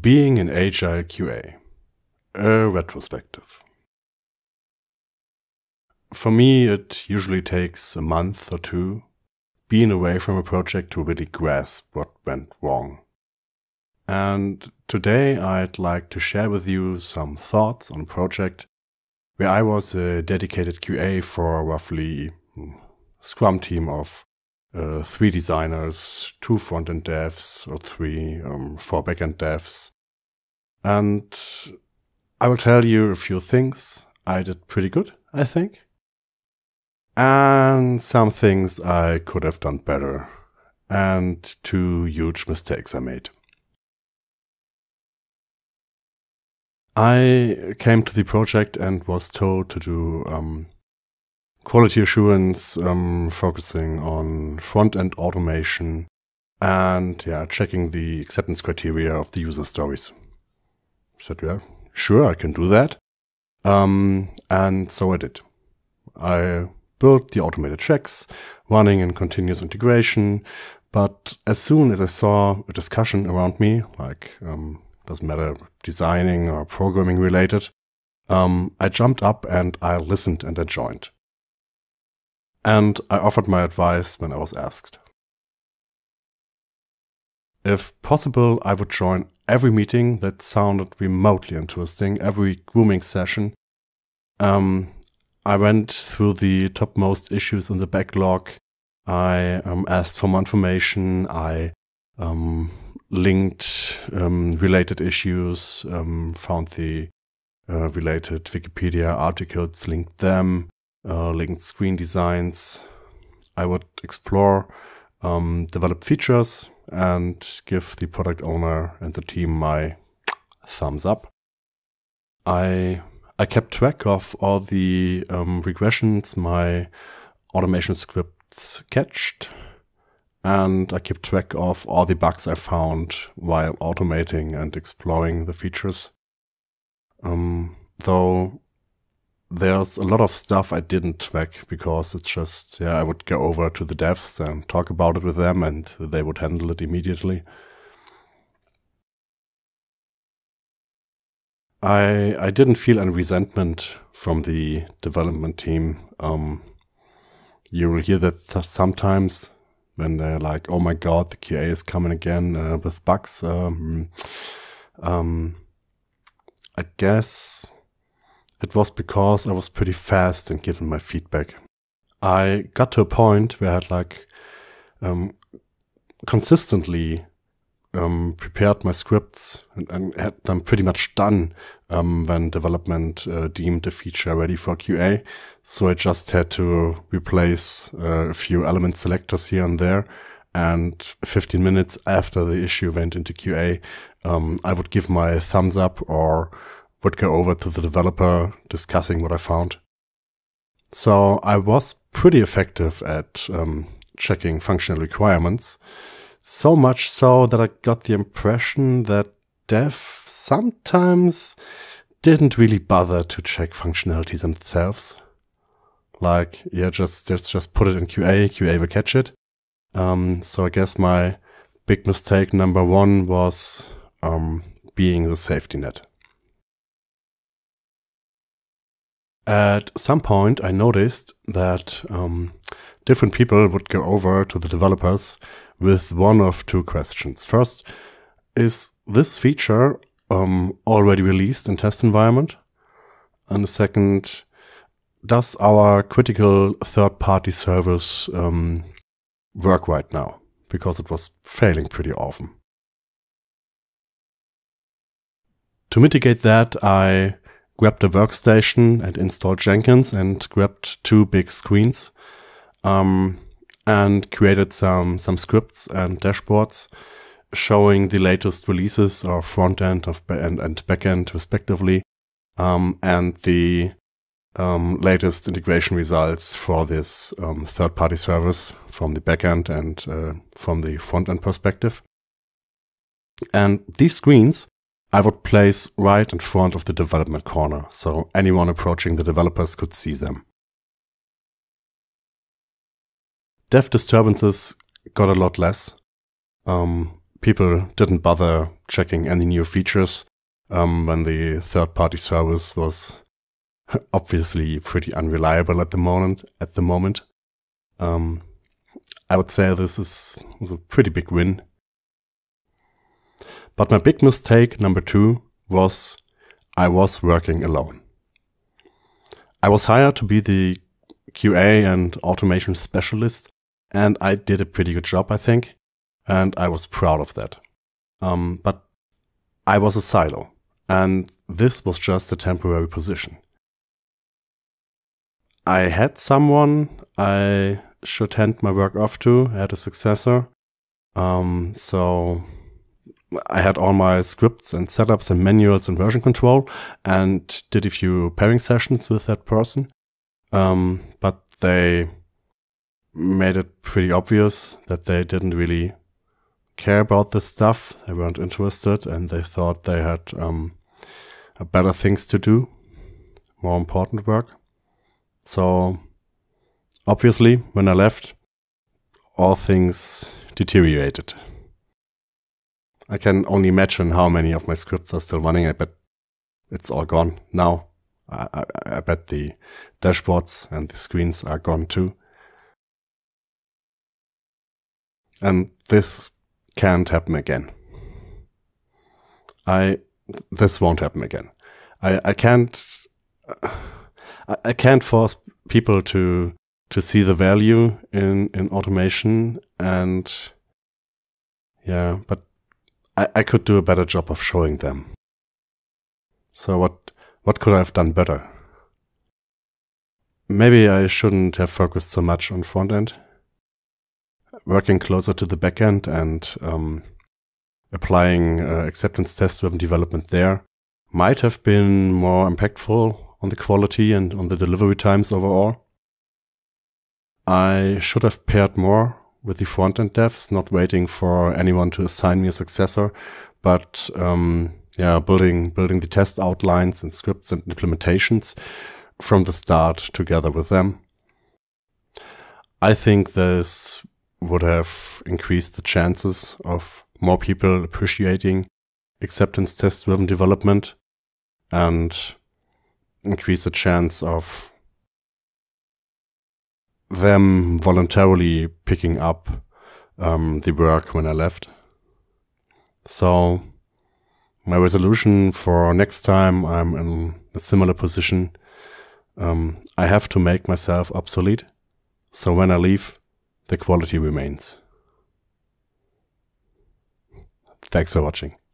Being an Agile QA, a retrospective. For me, it usually takes a month or two being away from a project to really grasp what went wrong. And today I'd like to share with you some thoughts on a project where I was a dedicated QA for roughly hmm, scrum team of uh, three designers, two front-end devs, or three, um, four back-end devs, and I will tell you a few things I did pretty good, I think. And some things I could have done better. And two huge mistakes I made. I came to the project and was told to do um, quality assurance, um, focusing on front end automation and yeah, checking the acceptance criteria of the user stories said, yeah, sure, I can do that. Um, and so I did. I built the automated checks running in continuous integration. But as soon as I saw a discussion around me, like um, doesn't matter designing or programming related, um, I jumped up and I listened and I joined. And I offered my advice when I was asked. If possible, I would join every meeting that sounded remotely interesting, every grooming session. Um, I went through the topmost issues in the backlog. I um, asked for more information. I um, linked um, related issues, um, found the uh, related Wikipedia articles, linked them, uh, linked screen designs. I would explore, um, develop features and give the product owner and the team my thumbs up. I I kept track of all the um, regressions my automation scripts catched, and I kept track of all the bugs I found while automating and exploring the features. Um, though there's a lot of stuff I didn't track because it's just, yeah, I would go over to the devs and talk about it with them and they would handle it immediately. I, I didn't feel any resentment from the development team. Um, you'll hear that sometimes when they're like, oh my god, the QA is coming again uh, with bugs. Um, um, I guess it was because I was pretty fast in giving my feedback. I got to a point where I had like um, consistently um, prepared my scripts and, and, had them pretty much done um, when development uh, deemed the feature ready for QA. So I just had to replace uh, a few element selectors here and there. And 15 minutes after the issue went into QA, um, I would give my thumbs up or would go over to the developer discussing what I found. So I was pretty effective at um, checking functional requirements, so much so that I got the impression that dev sometimes didn't really bother to check functionalities themselves. Like, yeah, just, just, just put it in QA, QA will catch it. Um, so I guess my big mistake number one was um, being the safety net. At some point, I noticed that um, different people would go over to the developers with one of two questions. First, is this feature um, already released in test environment? And the second, does our critical third-party service um, work right now? Because it was failing pretty often. To mitigate that, I grabbed a workstation and installed Jenkins and grabbed two big screens um, and created some, some scripts and dashboards showing the latest releases or front end of and, and back end respectively um, and the um, latest integration results for this um, third party service from the backend and uh, from the front end perspective. And these screens I would place right in front of the development corner, so anyone approaching the developers could see them. Dev disturbances got a lot less. Um, people didn't bother checking any new features um, when the third-party service was obviously pretty unreliable at the moment. At the moment, um, I would say this is a pretty big win but my big mistake number two was I was working alone. I was hired to be the QA and automation specialist, and I did a pretty good job, I think, and I was proud of that. Um, but I was a silo, and this was just a temporary position. I had someone I should hand my work off to, I had a successor. Um, so I had all my scripts and setups and manuals and version control and did a few pairing sessions with that person. Um, but they made it pretty obvious that they didn't really care about this stuff. They weren't interested and they thought they had um, better things to do, more important work. So obviously, when I left, all things deteriorated. I can only imagine how many of my scripts are still running. I bet it's all gone now. I, I, I bet the dashboards and the screens are gone too. And this can't happen again. I this won't happen again. I, I can't I, I can't force people to to see the value in in automation and yeah, but I, I could do a better job of showing them. So what what could I have done better? Maybe I shouldn't have focused so much on front end, working closer to the back end and um, applying uh, acceptance test driven development there might have been more impactful on the quality and on the delivery times overall. I should have paired more with the front end devs, not waiting for anyone to assign me a successor, but um, yeah, building building the test outlines and scripts and implementations from the start together with them. I think this would have increased the chances of more people appreciating acceptance test driven development and increase the chance of them voluntarily picking up um, the work when I left. So my resolution for next time I'm in a similar position. Um, I have to make myself obsolete. So when I leave, the quality remains. Thanks for watching.